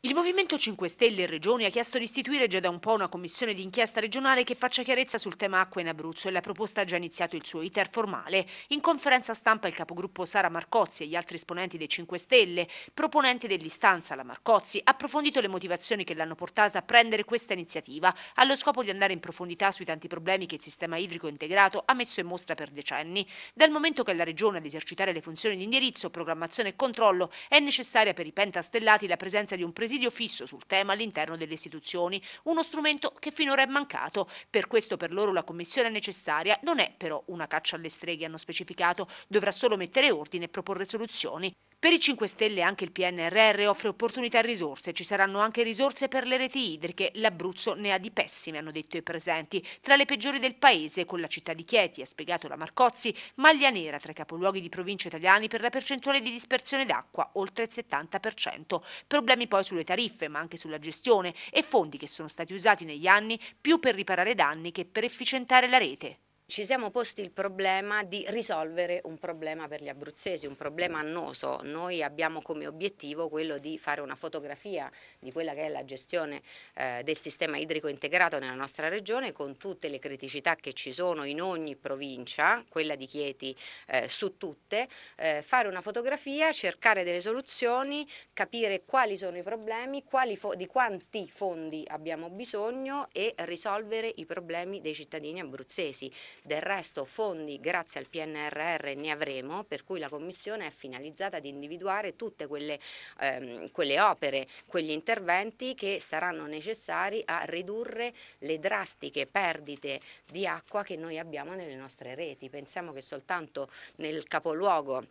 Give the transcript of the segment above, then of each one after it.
Il Movimento 5 Stelle in Regione ha chiesto di istituire già da un po' una commissione d'inchiesta regionale che faccia chiarezza sul tema acqua in Abruzzo e la proposta ha già iniziato il suo iter formale. In conferenza stampa il capogruppo Sara Marcozzi e gli altri esponenti dei 5 Stelle, proponenti dell'istanza la Marcozzi, ha approfondito le motivazioni che l'hanno portata a prendere questa iniziativa, allo scopo di andare in profondità sui tanti problemi che il sistema idrico integrato ha messo in mostra per decenni, dal momento che la Regione ad esercitare le funzioni di indirizzo, programmazione e controllo è necessaria per i pentastellati la presenza di un presidente presidio fisso sul tema all'interno delle istituzioni, uno strumento che finora è mancato. Per questo per loro la commissione necessaria non è però una caccia alle streghe, hanno specificato, dovrà solo mettere ordine e proporre soluzioni. Per i 5 Stelle anche il PNRR offre opportunità e risorse, ci saranno anche risorse per le reti idriche, l'Abruzzo ne ha di pessime, hanno detto i presenti, tra le peggiori del paese, con la città di Chieti, ha spiegato la Marcozzi, maglia nera tra i capoluoghi di provincia italiani per la percentuale di dispersione d'acqua, oltre il 70%, problemi poi sul sulle tariffe ma anche sulla gestione e fondi che sono stati usati negli anni più per riparare danni che per efficientare la rete ci siamo posti il problema di risolvere un problema per gli abruzzesi, un problema annoso. Noi abbiamo come obiettivo quello di fare una fotografia di quella che è la gestione eh, del sistema idrico integrato nella nostra regione con tutte le criticità che ci sono in ogni provincia, quella di Chieti eh, su tutte, eh, fare una fotografia, cercare delle soluzioni, capire quali sono i problemi, quali di quanti fondi abbiamo bisogno e risolvere i problemi dei cittadini abruzzesi del resto fondi grazie al PNRR ne avremo, per cui la Commissione è finalizzata ad individuare tutte quelle, ehm, quelle opere, quegli interventi che saranno necessari a ridurre le drastiche perdite di acqua che noi abbiamo nelle nostre reti. Pensiamo che soltanto nel capoluogo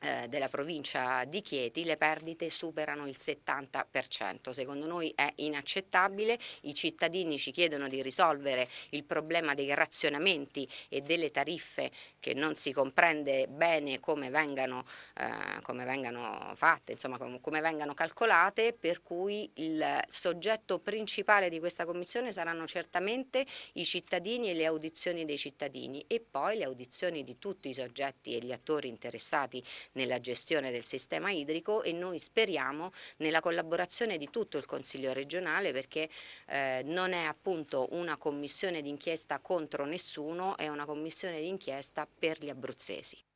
eh, della provincia di Chieti le perdite superano il 70%. Secondo noi è inaccettabile, i cittadini ci chiedono di risolvere il problema dei razionamenti e delle tariffe che non si comprende bene come vengano, eh, come vengano fatte, insomma com come vengano calcolate, per cui il soggetto principale di questa commissione saranno certamente i cittadini e le audizioni dei cittadini e poi le audizioni di tutti i soggetti e gli attori interessati nella gestione del sistema idrico e noi speriamo nella collaborazione di tutto il Consiglio regionale perché eh, non è appunto una commissione d'inchiesta contro nessuno, è una commissione d'inchiesta per gli abruzzesi.